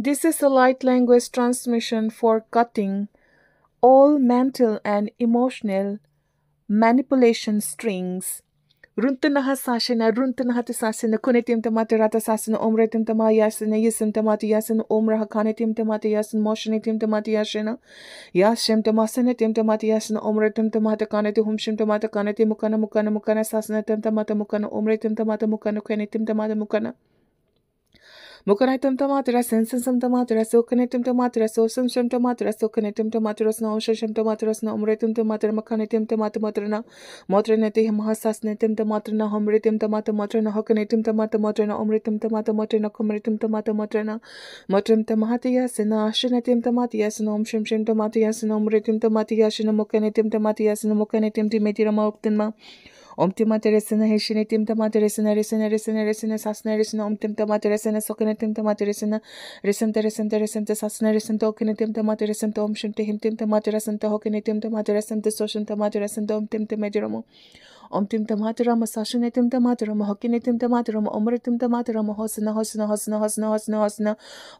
This is a light language transmission for cutting all mental and emotional manipulation strings. Runtunaha sasina, runtunaha te sasina, kunitim tamata rata sasina, omretim tama yasina, yisim tamata yasina, omraha kanitim tamata yasina, moshinitim tamata yasina, yashim tamasina tim tamata yasina, omretim tamata kanati, humshim tamata kanati, mukana mukana mukana sasina, tim tamata mukana, omretim tamata mukana, kanitim tamata mukana. Mukonaitum and sensum tomatoes, oconitum tomatoes, osum tomatoes, oconitum tomatoes, no oshum tomatoes, no umretum tomater, maconitum tomato materna, motrinati mahasasnetum tomaterna, homritum tomato materna, hoconitum tomato materna, umritum tomato materna, comritum tomato materna, motrim tomatias, and ashinatim tomatias, and omshim shim tomatias, and umritum tomatias, and mocanitum tomatias, and mocanitum timetira moctinma. Om tim materesine heşine tim tim materesine resine resine resine sasne resine om tim tim materesine sokine tim tim materesine resim te resim te resim te sasne resim te okine tim tim materesim te om şim te him tim tim materesim te hokine tim tim materesim te soşim te materesim te om tim tim ediromu. ओम तिम तमातरम साशुने तिम तमातरम हकिने तिम तमातरम उम्र तिम तमातरम हौसना हौसना हौसना हौसना हौसना हौसना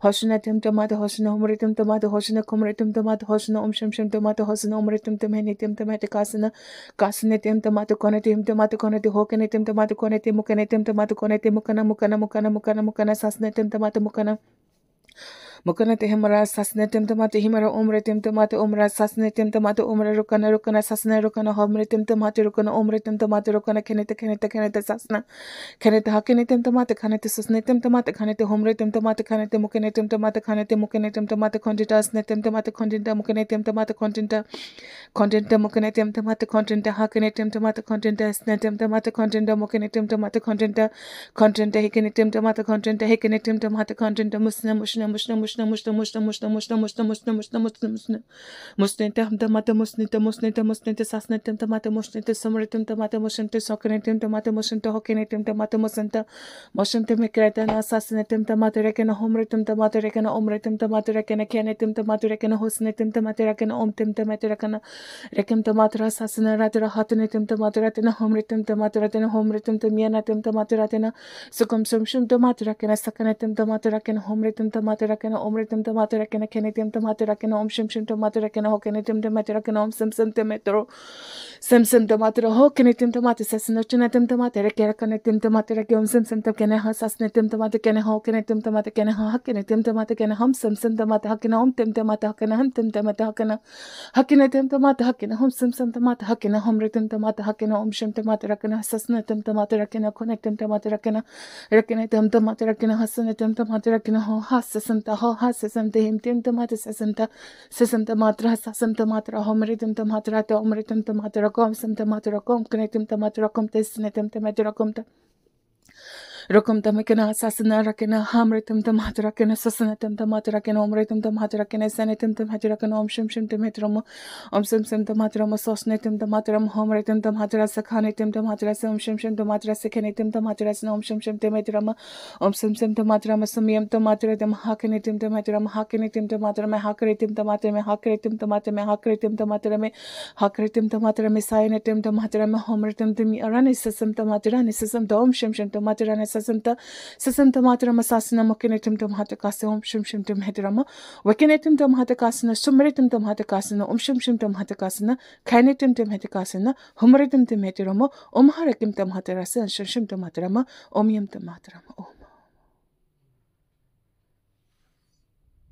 हौसना तिम तमात हौसना उम्र तिम तमात हौसना कुम्र तिम तमात हौसना उम शम शम तमात हौसना उम्र तिम तमहने तिम तमहत कासना कासने तिम तमात कोने तिम तमात कोने ते होकने तिम तमात कोने ते मुकने तिम तमात कोने ते मुकना मुकना मुकना मुकना मुकना सासने तिम तमात मुकना মুকনে তেহমরা সাসনে তেমতোমতে হিমরা ওমরে তেমতোমতে ওমরা সাসনে তেমতোমতে ওমরা রোকনা রোকনা সাসনে রোকনা হোমরে তেমতোমতে রোকনা ওমরে তেমতোমতে রোকনা খেনে তে খেনে তে খেনে তে সাসনা খেনে তে হাকে নে তেমতোমতে খানে তে সাসনে তেমতোমতে খানে তে হোমরে তেমতোমতে খানে তে মুকনে তেমতোমতে খানে তে মুকনে তেমতোমতে খন্ডিতাসনে তেমতোমতে খন্ডিত মুকনে তেমতোমতে খন্ডিত Content demo kene tem tem temata content ha kene tem tem temata content as ne tem tem temata content demo kene tem tem temata content content he kene tem tem temata content he kene tem tem temata content musne musne musne musne musne musne musne musne musne musne musne musne musne musne tem temata musne tem musne tem musne tem sasne tem temata musne tem samre tem temata musne tem sokene tem temata musne tem hokene tem temata musne tem musne tem mekreta na sasne tem temata rekene homre tem temata rekene omre tem temata rekene kene tem temata rekene husne tem temata rekene om tem temata rekene Rekim tamatira sasanaratina hatanitim tamatiratina homritim tamatiratina homritim tamianatim tamatiratina sukum sum shum tamatirakina sakanatim tamatirakina homritim tamatirakina omritim tamatirakina kenitim tamatirakina om shum shum tamatirakina hokenitim tamatirakina om sim sim tamitro sim sim tamatira hokenitim tamati sasanachinatim tamatira kerakanatim tamatira ke om sim sim tam kene hasasnitim tamatira kene hokenitim tamatira kene hakenitim tamatira kene ham sim sim tamatira hakena om tim tamatira hakena ham tim tamatira hakena hakenitim tamatira تهكنهم سمسم تما تهكنهم رتم تما تهكنهم شم تما تركنا حسسنا تم تما تركنا كونك تم تما تركنا ركنا تم تما تركنا حسنا تم تما تركنا هو حسسم تا هو حسسم تهم تم تما تسسم تا سسم تما تر حسسم تما تر هم رتم تما تر تا عمر تم تما تركم سم تما تركم كنك تم تما تركم تسنا تم تما تركم تا Rokum tamakana sasana rakana hamritum tam hatarakana sasanatum tam hatarakana omritum tam hatarakana sanatum tam hatarakana om shim shim tam hataram om sim sim tam hataram sosnatum tam hataram homritum tam hatarasa khanitum tam hatarasa om shim shim tam hatarasa khanitum tam hatarasa om shim shim tam hataram om sim sim tam hataram samyam tam hataratam hakanitum tam hataram hakanitum tam hataram hakaritum tam hataram hakaritum tam hataram hakaritum tam hataram hakaritum tam hataram sayanatum tam hataram homritum tam aranasasam tam hataranasasam dom shim shim tam hataranasasam ससंत ससंत मात्र मसासन मुकिने तुम तुम हाते कासे ओम शिम शिम तुम हेतरम वकिने तुम तुम हाते कासन सुमरे तुम तुम हाते कासन